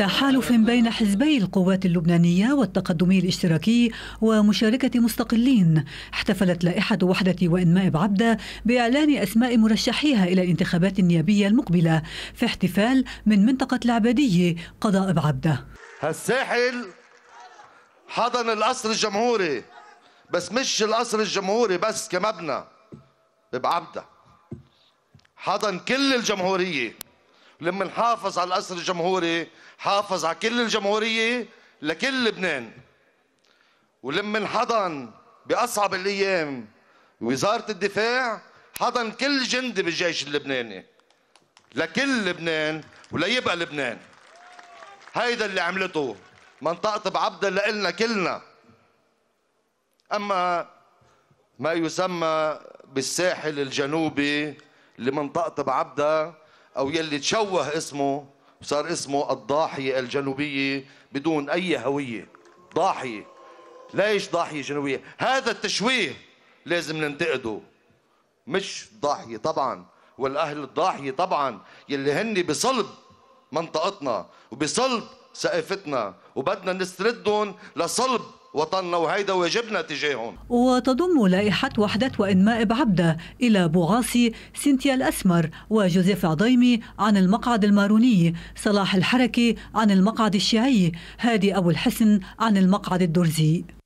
تحالف بين حزبي القوات اللبنانية والتقدمي الاشتراكي ومشاركة مستقلين احتفلت لائحة وحدة وإنماء بعبدة بإعلان أسماء مرشحيها إلى الانتخابات النيابية المقبلة في احتفال من منطقة العبادية قضاء بعبدة هالساحل حضن القصر الجمهوري بس مش القصر الجمهوري بس كمبنى بعبدة حضن كل الجمهورية لما نحافظ على الأسر الجمهوري حافظ على كل الجمهورية لكل لبنان ولما انحضن بأصعب الأيام وزارة الدفاع حضن كل جندي بالجيش اللبناني لكل لبنان وليبقى لبنان هيدا اللي عملته منطقة بعبدا لإلنا كلنا أما ما يسمى بالساحل الجنوبي لمنطقة بعبدا أو يلي تشوه اسمه وصار اسمه الضاحية الجنوبية بدون أي هوية ضاحية ليش ضاحية جنوبية هذا التشويه لازم ننتقده مش ضاحية طبعا والأهل الضاحية طبعا يلي هن بصلب منطقتنا وبصلب سقفتنا وبدنا نستردهم لصلب وطننا وهيدا واجبنا تجاههم وتضم لائحة وحدة وإنماء بعبدة إلى بوغاسي سينتيا الأسمر وجوزيف عضيمي عن المقعد الماروني صلاح الحركي عن المقعد الشيعي هادي أبو الحسن عن المقعد الدرزي